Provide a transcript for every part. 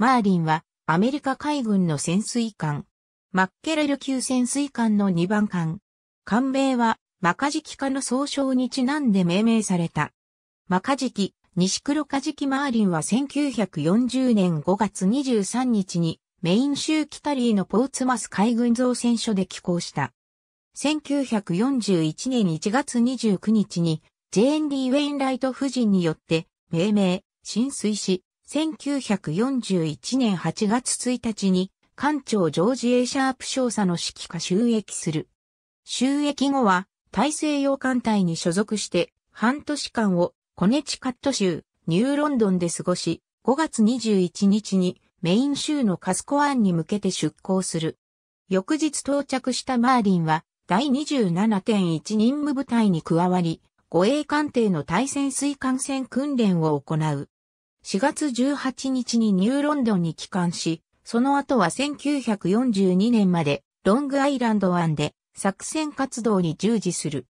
マーリンはアメリカ海軍の潜水艦。マッケレル級潜水艦の2番艦。艦名はマカジキ科の総称にちなんで命名された。マカジキ、西黒カジキマーリンは1940年5月23日にメイン州キタリーのポーツマス海軍造船所で寄港した。1941年1月29日にジェーン・ディ・ウェインライト夫人によって命名、浸水し、1941年8月1日に、艦長ジョージ・エシャープ少佐の指揮下収益する。収益後は、大西洋艦隊に所属して、半年間をコネチカット州、ニューロンドンで過ごし、5月21日にメイン州のカスコアンに向けて出港する。翌日到着したマーリンは、第27.1任務部隊に加わり、護衛艦艇の対潜水艦船訓練を行う。4月18日にニューロンドンに帰還し、その後は1942年までロングアイランド湾で作戦活動に従事する。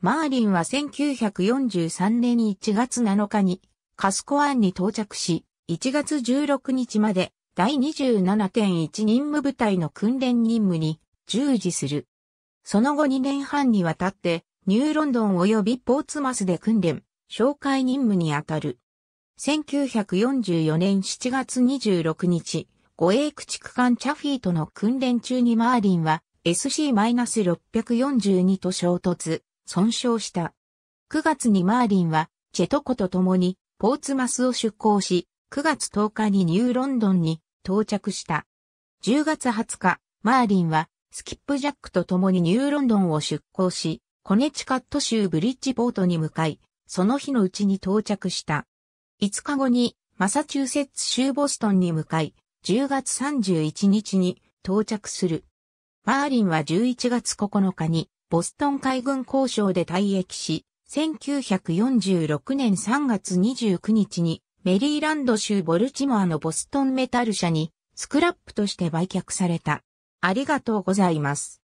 マーリンは1943年1月7日にカスコ湾に到着し、1月16日まで第27.1任務部隊の訓練任務に従事する。その後2年半にわたってニューロンドン及びポーツマスで訓練、紹介任務にあたる。1944年7月26日、護衛駆逐艦チャフィーとの訓練中にマーリンは SC-642 と衝突、損傷した。9月にマーリンはチェトコと共にポーツマスを出港し、9月10日にニューロンドンに到着した。10月20日、マーリンはスキップジャックと共にニューロンドンを出港し、コネチカット州ブリッジポートに向かい、その日のうちに到着した。5日後にマサチューセッツ州ボストンに向かい、10月31日に到着する。マーリンは11月9日にボストン海軍交渉で退役し、1946年3月29日にメリーランド州ボルチモアのボストンメタル社にスクラップとして売却された。ありがとうございます。